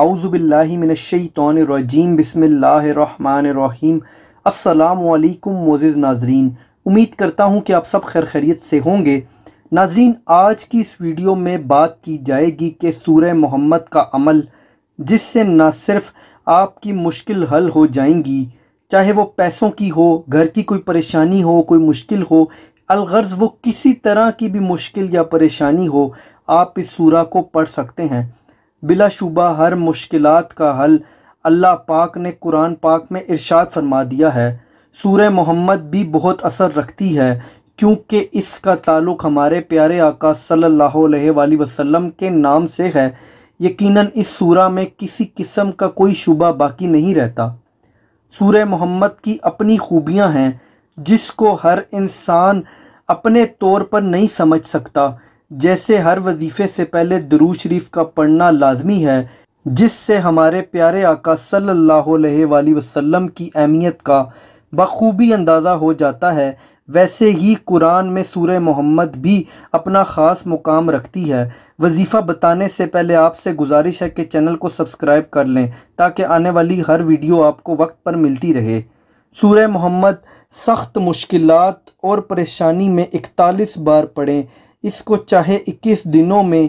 आउज़बिल्लिमिनशैतरजीम बसमीम अल्लाम मोज़ नाजरीन उम्मीद करता हूँ कि आप सब खैर खैरियत से होंगे नाजरीन आज की इस वीडियो में बात की जाएगी कि सूर मोहम्मद का अमल जिससे न सिर्फ आपकी मुश्किल हल हो जाएंगी चाहे वो पैसों की हो घर की कोई परेशानी हो कोई मुश्किल हो अलगर्ज़ वो किसी तरह की भी मुश्किल या परेशानी हो आप इस सूर को पढ़ सकते हैं बिलाशुबा हर मुश्किल का हल अल्लाह पाक ने कुरान पाक में इरशाद फरमा दिया है सूर्य मोहम्मद भी बहुत असर रखती है क्योंकि इसका ताल्लुक हमारे प्यारे आका सल्ला वसम के नाम से है यकीनन इस सूरा में किसी किस्म का कोई शुबा बाकी नहीं रहता सूर मोहम्मद की अपनी खूबियां हैं जिसको हर इंसान अपने तौर पर नहीं समझ सकता जैसे हर वजीफ़े से पहले दरू शरीफ का पढ़ना लाजमी है जिससे हमारे प्यारे आका सल्लल्लाहु अलैहि वसल्लम की अहमियत का बखूबी अंदाज़ा हो जाता है वैसे ही कुरान में सूर्य मोहम्मद भी अपना ख़ास मुकाम रखती है वजीफ़ा बताने से पहले आपसे गुजारिश है कि चैनल को सब्सक्राइब कर लें ताकि आने वाली हर वीडियो आपको वक्त पर मिलती रहे सूर मोहम्मद सख्त मुश्किलात और परेशानी में इकतालीस बार पढ़ें इसको चाहे इक्कीस दिनों में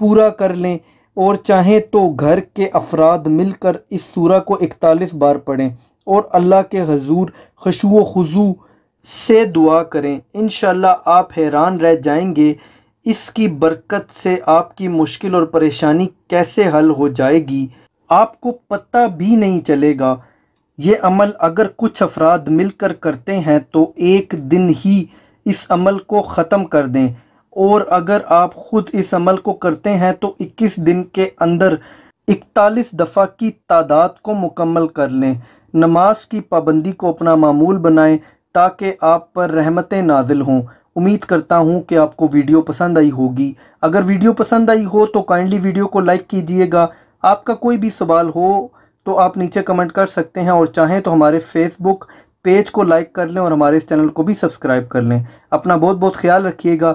पूरा कर लें और चाहें तो घर के अफराद मिलकर इस सूरा को इकतालीस बार पढ़ें और अल्लाह के हजूर खुशू खजू से दुआ करें इन आप हैरान रह जाएंगे इसकी बरकत से आपकी मुश्किल और परेशानी कैसे हल हो जाएगी आपको पता भी नहीं चलेगा ये अमल अगर कुछ अफराद मिलकर करते हैं तो एक दिन ही इस अमल को ख़त्म कर दें और अगर आप ख़ुद इस अमल को करते हैं तो 21 दिन के अंदर 41 दफ़ा की तादाद को मुकम्मल कर लें नमाज की पाबंदी को अपना मामूल बनाएं ताकि आप पर रहमतें नाजिल हों उम्मीद करता हूँ कि आपको वीडियो पसंद आई होगी अगर वीडियो पसंद आई हो तो काइंडली वीडियो को लाइक कीजिएगा आपका कोई भी सवाल हो तो आप नीचे कमेंट कर सकते हैं और चाहें तो हमारे फेसबुक पेज को लाइक कर लें और हमारे इस चैनल को भी सब्सक्राइब कर लें अपना बहुत बहुत ख्याल रखिएगा